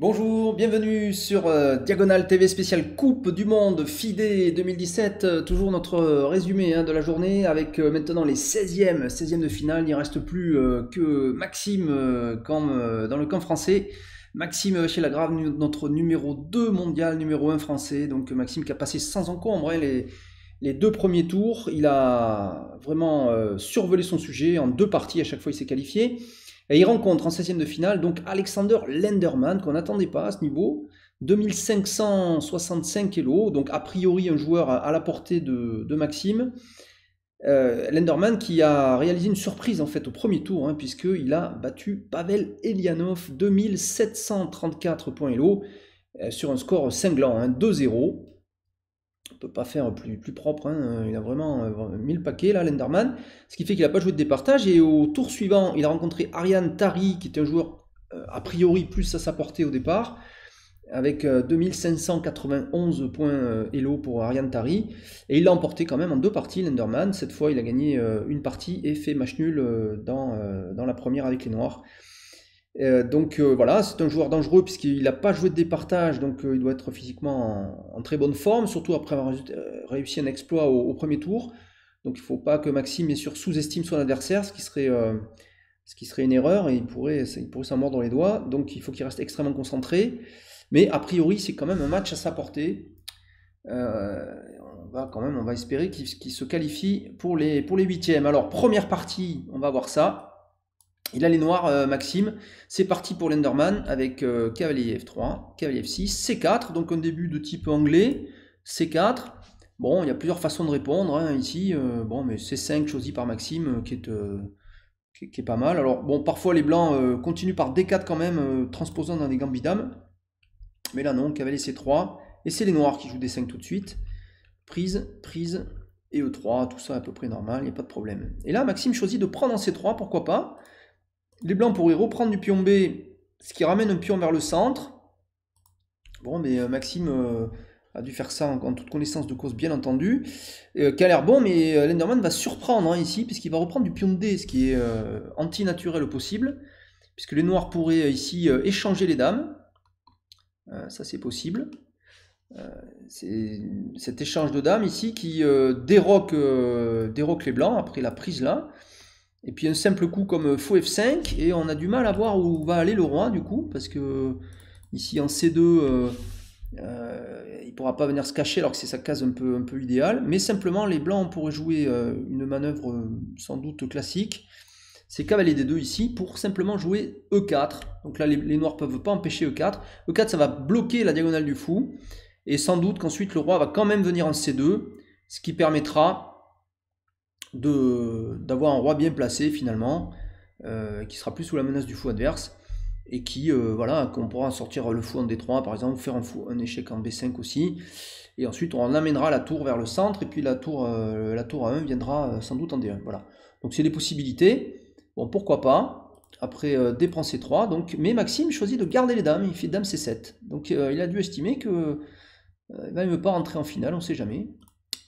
Bonjour, bienvenue sur euh, Diagonal TV spécial Coupe du Monde FIDE e 2017. Euh, toujours notre résumé hein, de la journée avec euh, maintenant les 16e, 16e de finale. Il reste plus que Maxime dans le camp français. Maxime chez la Grave, notre numéro 2 mondial, numéro 1 français. Donc Maxime qui a passé sans encombre hein, les, les deux premiers tours. Il a vraiment survolé son sujet. En deux parties, à chaque fois, il s'est qualifié. Et il rencontre en 16 ème de finale donc Alexander Lenderman, qu'on n'attendait pas à ce niveau. 2565 kg, donc a priori un joueur à la portée de, Maxime. Euh, Lenderman qui a réalisé une surprise en fait au premier tour, hein, puisqu'il a battu Pavel Elianov 2734 points Elo euh, sur un score cinglant, 2-0. Hein, on ne peut pas faire plus, propre. Hein. Il a vraiment euh, mis le paquet, là, l'Enderman. Ce qui fait qu'il n'a pas joué de départage. Et au tour suivant, il a rencontré Ariane Tari, qui est un joueur euh, a priori plus à sa portée au départ, avec 2591 euh, points hello Elo pour Ariane Tari. Et il l'a emporté quand même en deux parties, l'Enderman. Cette fois, il a gagné une partie et fait match nul dans, dans la première avec les Noirs. Euh, donc euh, voilà, c'est un joueur dangereux puisqu'il n'a pas joué de départage, donc euh, il doit être physiquement en, très bonne forme, surtout après avoir réussi un exploit au, premier tour. Donc il ne faut pas que Maxime, bien sûr, sous-estime son adversaire, ce qui, serait, ce qui serait une erreur et il pourrait, il pourrait s'en mordre les doigts. Donc il faut qu'il reste extrêmement concentré. Mais a priori, c'est quand même un match à sa portée. on va quand même, on va espérer qu'il se qualifie pour les, pour les huitièmes. Alors première partie, on va voir ça. Il a les noirs, euh, Maxime. C'est parti pour l'Enderman avec euh, cavalier F3, cavalier F6, C4, donc un début de type anglais, C4. Bon, il y a plusieurs façons de répondre hein, ici. Euh, bon, mais C5 choisi par Maxime qui est, qui, pas mal. Alors, bon, parfois les blancs continuent par D4 quand même, transposant dans des gambits Mais là non, cavalier C3. Et c'est les noirs qui jouent D5 tout de suite. Prise, prise, et E3, tout ça à peu près normal, il n'y a pas de problème. Et là, Maxime choisit de prendre en C3, pourquoi pas les blancs pourraient reprendre du pion B, ce qui ramène un pion vers le centre. Bon, mais euh, Maxime euh, a dû faire ça en, toute connaissance de cause, bien entendu. Euh, a l'air bon, mais euh, Lenderman va surprendre hein, ici, puisqu'il va reprendre du pion D, ce qui est antinaturel anti possible. Puisque les noirs pourraient ici échanger les dames. ça, c'est possible. c'est cet échange de dames ici qui déroque, déroque les blancs après la prise là. Et puis un simple coup comme euh, faux F5, et on a du mal à voir où va aller le roi du coup, parce que euh, ici en C2, euh, il ne pourra pas venir se cacher alors que c'est sa case un peu, un peu idéale. Mais simplement, les blancs, on pourrait jouer une manœuvre sans doute classique. C'est cavalier D2 ici pour simplement jouer E4. Donc là, les, les noirs ne peuvent pas empêcher E4. E4, ça va bloquer la diagonale du fou. Et sans doute qu'ensuite, le roi va quand même venir en C2, ce qui permettra d'avoir un roi bien placé finalement, euh, qui sera plus sous la menace du fou adverse, et qui, euh, voilà, qu'on pourra sortir le fou en D3 par exemple, faire un, fou, un échec en B5 aussi, et ensuite on amènera la tour vers le centre, et puis la tour, euh, la tour A1 viendra sans doute en D1, voilà. Donc c'est des possibilités, bon pourquoi pas, après D prend C3, donc, mais Maxime choisit de garder les dames, il fait dame C7, donc il a dû estimer que... il ne veut pas rentrer en finale, on ne sait jamais.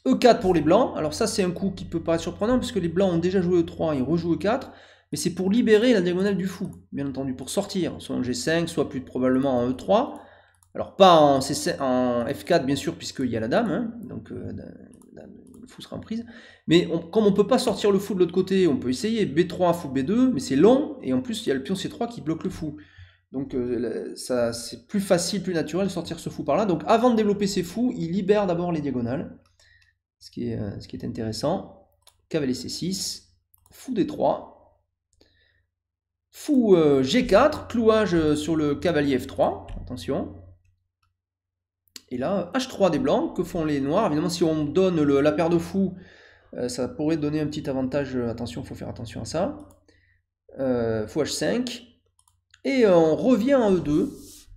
E4 pour les blancs. Alors ça, c'est un coup qui peut paraître surprenant puisque les blancs ont déjà joué E3, ils rejouent E4. Mais c'est pour libérer la diagonale du fou, bien entendu, pour sortir. Soit en G5, soit plus probablement en E3. Alors pas en, F4, bien sûr, puisqu'il y a la dame. Hein, donc euh, le fou sera en prise. Mais comme on ne peut pas sortir le fou de l'autre côté, on peut essayer B3, fou B2, mais c'est long. Et en plus, il y a le pion C3 qui bloque le fou. Donc euh, c'est plus facile, plus naturel de sortir ce fou par là. Donc avant de développer ses fous, il libère d'abord les diagonales. Euh, ce qui est, intéressant. Cavalier C6, fou D3, fou euh, G4, clouage euh, sur le cavalier F3, attention. Et là, H3 des blancs, que font les noirs Évidemment, si on donne la paire de fous, ça pourrait donner un petit avantage, attention, il faut faire attention à ça. fou H5, et on revient à E2.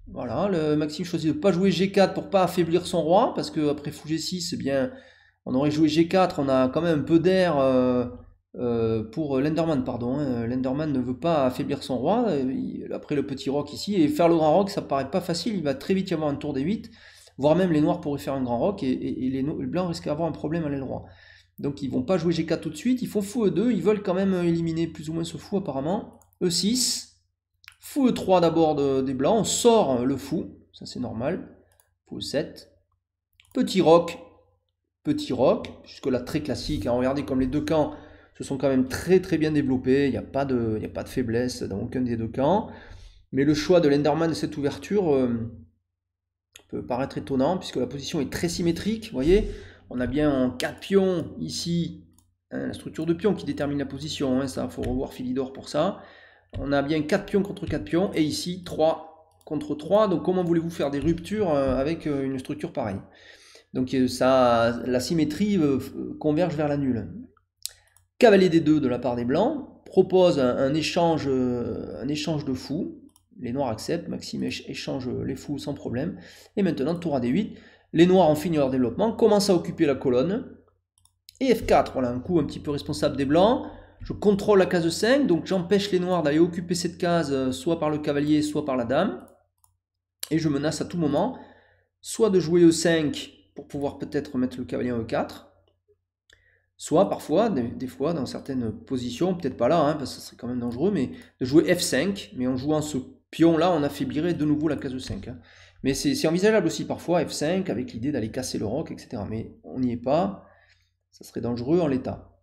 Voilà, le Maxime choisit de ne pas jouer G4 pour ne pas affaiblir son roi, parce qu'après après fou G6, eh bien, on aurait joué G4, on a quand même un peu d'air euh, euh, pour Lenderman, pardon. Hein. Lenderman ne veut pas affaiblir son roi. Euh, après le petit rock ici. Et faire le grand rock, ça paraît pas facile. Il va très vite y avoir un tour des 8, voire même les noirs pourraient faire un grand rock. Et, les, blancs risquent d'avoir un problème à l'aile roi. Donc ils vont pas jouer G4 tout de suite. Ils font fou E2. Ils veulent quand même éliminer plus ou moins ce fou apparemment. E6. Fou E3 d'abord des blancs. On sort le fou. Ça c'est normal. Fou E7. Petit roc petit rock, jusque-là très classique. Hein, Regardez comme les deux camps se sont quand même très très bien développés, il n'y a, pas de, a pas de faiblesse dans aucun des deux camps. Mais le choix de l'Enderman de cette ouverture euh, peut paraître étonnant puisque la position est très symétrique, vous voyez on a bien 4 pions ici, une hein, la structure de pions qui détermine la position, hein, ça, faut revoir Philidor pour ça. On a bien 4 pions contre 4 pions, et ici 3 contre 3, donc comment voulez-vous faire des ruptures euh, avec euh, une structure pareille donc euh, ça, la symétrie euh, converge vers la nulle. Cavalier d deux de la part des blancs propose un, échange, euh, un échange de fous. Les noirs acceptent, Maxime échange les fous sans problème. Et maintenant, tour à D8, les noirs ont fini leur développement, commencent à occuper la colonne. Et F4, voilà un coup un petit peu responsable des blancs. Je contrôle la case 5, donc j'empêche les noirs d'aller occuper cette case soit par le cavalier, soit par la dame. Et je menace à tout moment, soit de jouer E5 pour pouvoir peut-être mettre le cavalier en E4. Soit parfois, des, fois, dans certaines positions, peut-être pas là, hein, parce que ce serait quand même dangereux, mais de jouer F5, mais en jouant ce pion-là, on affaiblirait de nouveau la case E5. Hein. Mais c'est envisageable aussi parfois, F5, avec l'idée d'aller casser le roc, etc. Mais on n'y est pas, ça serait dangereux en l'état.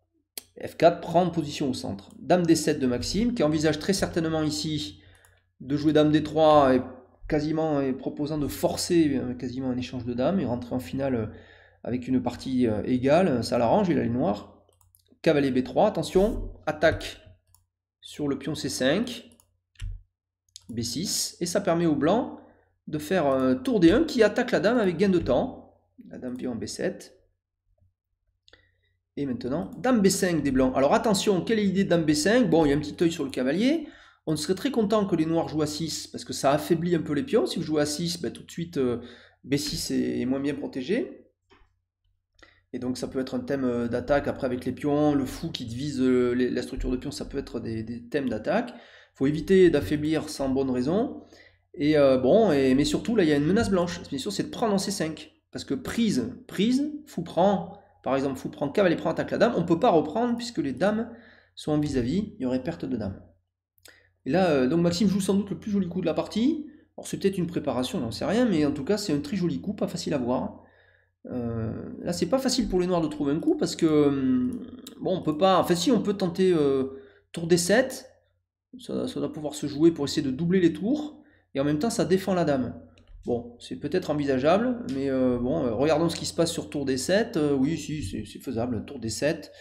F4 prend position au centre. Dame D7 de Maxime, qui envisage très certainement ici de jouer Dame D3 et quasiment euh, proposant de forcer euh, quasiment un échange de dames et rentrer en finale euh, avec une partie égale, ça l'arrange, il a les noirs. Cavalier B3, attention, attaque sur le pion C5, B6, et ça permet aux blancs de faire tour D1 qui attaque la dame avec gain de temps. La dame pion B7. Et maintenant, dame B5 des blancs. Alors attention, quelle est l'idée de dame B5 Bon, il y a un petit œil sur le cavalier. On serait très content que les noirs jouent à 6 parce que ça affaiblit un peu les pions. Si vous jouez à 6, ben, tout de suite euh, B6 ben, est moins bien protégé. Et donc ça peut être un thème euh, d'attaque après avec les pions, le fou qui divise euh, la structure de pions, ça peut être des, thèmes d'attaque. faut éviter d'affaiblir sans bonne raison. Et bon, et, mais surtout là il y a une menace blanche, bien sûr c'est de prendre en C5. Parce que prise, prise, fou prend, par exemple fou prend cavalier prend attaque la dame, on ne peut pas reprendre puisque les dames sont en vis-à-vis, -vis, il y aurait perte de dame. Et là, euh, donc Maxime joue sans doute le plus joli coup de la partie. Alors c'est peut-être une préparation, on n'en sait rien, mais en tout cas c'est un très joli coup, pas facile à voir. Euh, là c'est pas facile pour les noirs de trouver un coup parce que hum, bon on peut pas. Enfin si on peut tenter euh, tour d 7, ça, doit pouvoir se jouer pour essayer de doubler les tours, et en même temps ça défend la dame. Bon, c'est peut-être envisageable, mais bon, regardons ce qui se passe sur tour d 7. oui, si, c'est faisable, tour d 7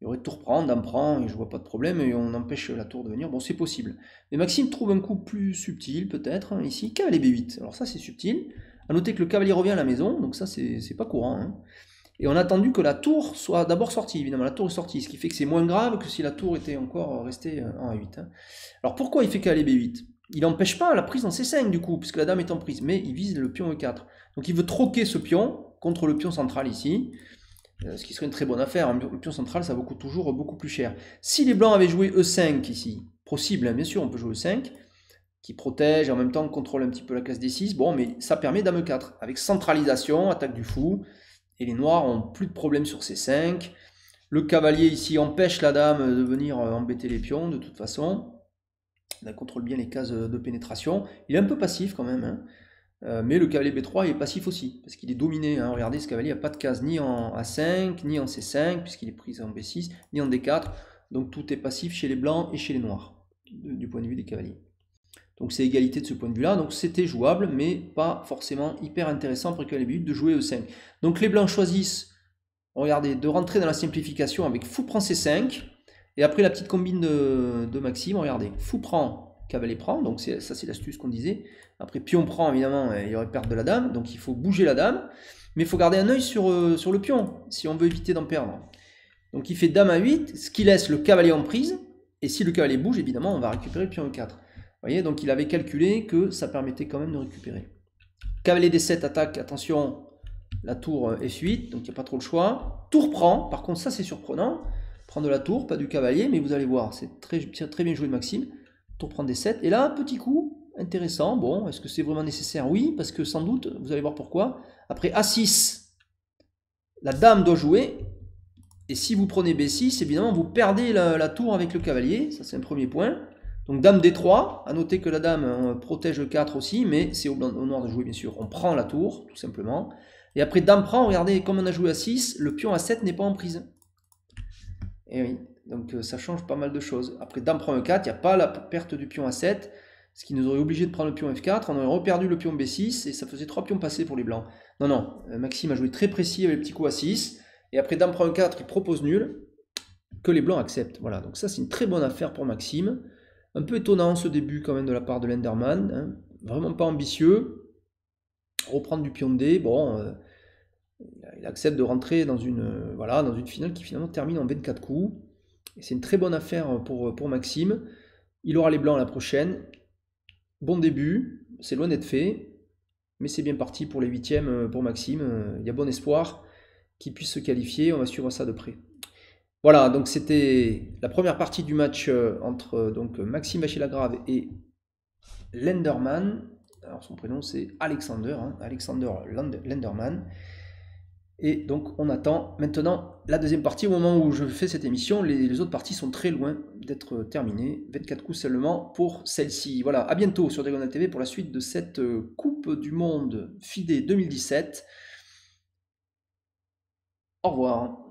il aurait de tour prendre, d'en prend, et je vois pas de problème, et on empêche la tour de venir. Bon, c'est possible. Mais Maxime trouve un coup plus subtil, peut-être, hein, ici, ici, cavalier b8. Alors ça, c'est subtil. À noter que le cavalier revient à la maison, donc ça, c'est pas courant. Hein. Et on a attendu que la tour soit d'abord sortie, évidemment, la tour est sortie, ce qui fait que c'est moins grave que si la tour était encore restée euh, en A8. Hein. Alors pourquoi il fait cavalier b8 Il n'empêche pas la prise en C5, du coup, puisque la dame est en prise, mais il vise le pion E4. Donc il veut troquer ce pion contre le pion central ici. Euh, ce qui serait une très bonne affaire. En pion central, ça coûte toujours beaucoup plus cher. Si les blancs avaient joué E5 ici, possible, hein, bien sûr, on peut jouer E5, qui protège et en même temps contrôle un petit peu la case d 6. Bon, mais ça permet dame 4 avec centralisation, attaque du fou. Et les noirs ont plus de problèmes sur C5. Le cavalier ici empêche la dame de venir euh, embêter les pions de toute façon. Elle contrôle bien les cases de pénétration. Il est un peu passif quand même. Hein. Euh, mais le cavalier B3 est passif aussi, parce qu'il est dominé. Hein. Regardez, ce cavalier n'a pas de case ni en A5, ni en C5, puisqu'il est pris en B6, ni en D4. Donc tout est passif chez les blancs et chez les noirs, du point de vue des cavaliers. Donc c'est égalité de ce point de vue-là. Donc c'était jouable, mais pas forcément hyper intéressant pour le cavalier B8 de jouer E5. Donc les blancs choisissent, regardez, de rentrer dans la simplification avec fou prend C5. Et après la petite combine de, de Maxime, regardez, fou prend cavalier prend, donc ça c'est l'astuce qu'on disait. Après pion prend, évidemment, il y aurait perte de la dame, donc il faut bouger la dame, mais il faut garder un œil sur, euh, le pion, si on veut éviter d'en perdre. Donc il fait dame à 8, ce qui laisse le cavalier en prise, et si le cavalier bouge, évidemment, on va récupérer le pion E4. Vous voyez, donc il avait calculé que ça permettait quand même de récupérer. Cavalier D7 attaque, attention, la tour F8, euh, donc il n'y a pas trop le choix. Tour prend, par contre ça c'est surprenant, prendre de la tour, pas du cavalier, mais vous allez voir, c'est très, très bien joué de Maxime tour prendre des 7. Et là, un petit coup, intéressant. Bon, est-ce que c'est vraiment nécessaire Oui, parce que sans doute, vous allez voir pourquoi. Après A6, la dame doit jouer. Et si vous prenez B6, évidemment, vous perdez la, tour avec le cavalier. Ça, c'est un premier point. Donc dame D3, à noter que la dame euh, protège le 4 aussi, mais c'est au, au, noir de jouer bien sûr. On prend la tour, tout simplement. Et après dame prend, regardez, comme on a joué a 6, le pion a 7 n'est pas en prise. Et eh oui, donc euh, ça change pas mal de choses. Après, dame prend 4 il n'y a pas la perte du pion A7, ce qui nous aurait obligé de prendre le pion F4. On aurait reperdu le pion B6 et ça faisait trois pions passés pour les blancs. Non, non, euh, Maxime a joué très précis avec le petit coup A6. Et après, dame prend 4 il propose nul, que les blancs acceptent. Voilà, donc ça c'est une très bonne affaire pour Maxime. Un peu étonnant ce début quand même de la part de l'Enderman. Hein. Vraiment pas ambitieux. Reprendre du pion D, bon... Euh, il accepte de rentrer dans une, voilà, dans une finale qui finalement termine en 24 coups. C'est une très bonne affaire euh, pour, euh, pour Maxime. Il aura les blancs la prochaine. Bon début, c'est loin d'être fait, mais c'est bien parti pour les huitièmes euh, pour Maxime. Il y a bon espoir qu'il puisse se qualifier. On va suivre ça de près. Voilà, donc c'était la première partie du match entre donc Maxime Bachilagrave et Lenderman. Alors son prénom c'est Alexander, hein, Alexander Lenderman. Et donc on attend maintenant la deuxième partie. Au moment où je fais cette émission, les, autres parties sont très loin d'être terminées. 24 coups seulement pour celle-ci. Voilà, à bientôt sur Dragon TV pour la suite de cette euh, Coupe du Monde FIDE 2017. Au revoir.